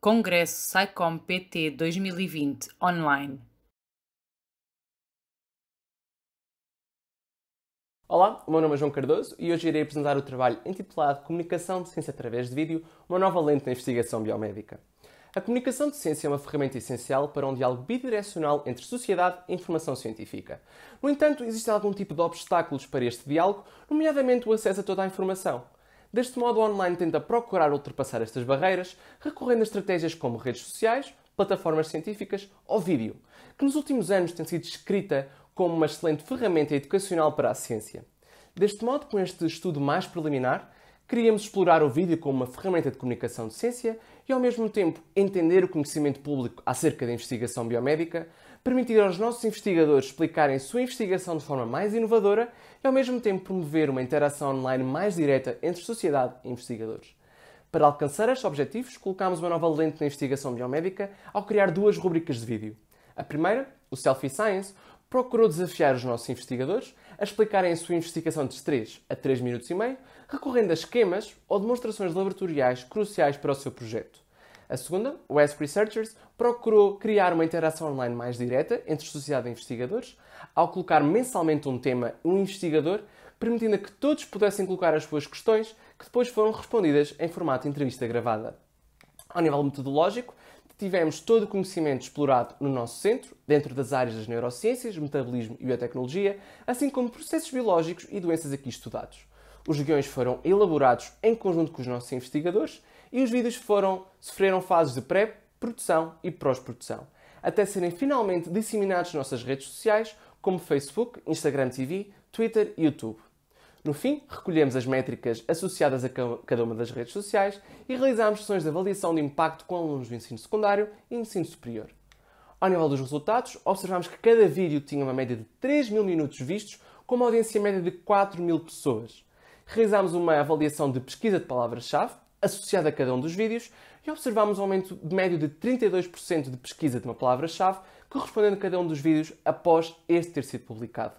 Congresso SciComm PT 2020 online. Olá, o meu nome é João Cardoso e hoje irei apresentar o trabalho intitulado Comunicação de Ciência através de Vídeo, uma nova lente na investigação biomédica. A comunicação de ciência é uma ferramenta essencial para um diálogo bidirecional entre sociedade e informação científica. No entanto, existem algum tipo de obstáculos para este diálogo, nomeadamente o acesso a toda a informação. Deste modo, o online tenta procurar ultrapassar estas barreiras, recorrendo a estratégias como redes sociais, plataformas científicas ou vídeo, que nos últimos anos tem sido descrita como uma excelente ferramenta educacional para a ciência. Deste modo, com este estudo mais preliminar, queríamos explorar o vídeo como uma ferramenta de comunicação de ciência e, ao mesmo tempo, entender o conhecimento público acerca da investigação biomédica permitir aos nossos investigadores explicarem sua investigação de forma mais inovadora e, ao mesmo tempo, promover uma interação online mais direta entre sociedade e investigadores. Para alcançar estes objetivos, colocámos uma nova lente na investigação biomédica ao criar duas rubricas de vídeo. A primeira, o Selfie Science, procurou desafiar os nossos investigadores a explicarem a sua investigação de 3 a 3 minutos e meio, recorrendo a esquemas ou demonstrações laboratoriais cruciais para o seu projeto. A segunda, o Ask Researchers, procurou criar uma interação online mais direta entre sociedade e investigadores, ao colocar mensalmente um tema e um investigador, permitindo que todos pudessem colocar as suas questões, que depois foram respondidas em formato de entrevista gravada. Ao nível metodológico, tivemos todo o conhecimento explorado no nosso centro, dentro das áreas das neurociências, metabolismo e biotecnologia, assim como processos biológicos e doenças aqui estudados. Os guiões foram elaborados em conjunto com os nossos investigadores e os vídeos foram, sofreram fases de pré-produção e pós-produção, até serem finalmente disseminados nas nossas redes sociais, como Facebook, Instagram TV, Twitter e YouTube. No fim, recolhemos as métricas associadas a cada uma das redes sociais e realizámos sessões de avaliação de impacto com alunos do ensino secundário e ensino superior. Ao nível dos resultados, observámos que cada vídeo tinha uma média de 3 mil minutos vistos, com uma audiência média de 4 mil pessoas. Realizámos uma avaliação de pesquisa de palavras-chave, associado a cada um dos vídeos e observámos um aumento de médio de 32% de pesquisa de uma palavra-chave, correspondendo a cada um dos vídeos após este ter sido publicado.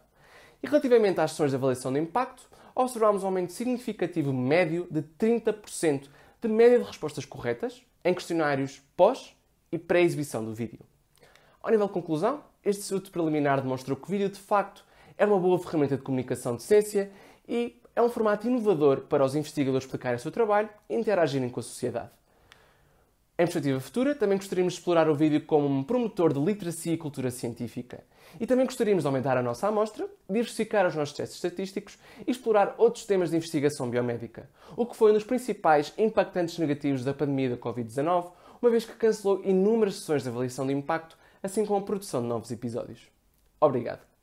E relativamente às ações de avaliação de impacto, observámos um aumento significativo médio de 30% de média de respostas corretas em questionários pós e pré-exibição do vídeo. Ao nível de conclusão, este estudo preliminar demonstrou que o vídeo de facto é uma boa ferramenta de comunicação de ciência e é um formato inovador para os investigadores explicarem o seu trabalho e interagirem com a sociedade. Em perspectiva futura, também gostaríamos de explorar o vídeo como um promotor de literacia e cultura científica. E também gostaríamos de aumentar a nossa amostra, diversificar os nossos testes estatísticos e explorar outros temas de investigação biomédica, o que foi um dos principais impactantes negativos da pandemia da Covid-19, uma vez que cancelou inúmeras sessões de avaliação de impacto, assim como a produção de novos episódios. Obrigado.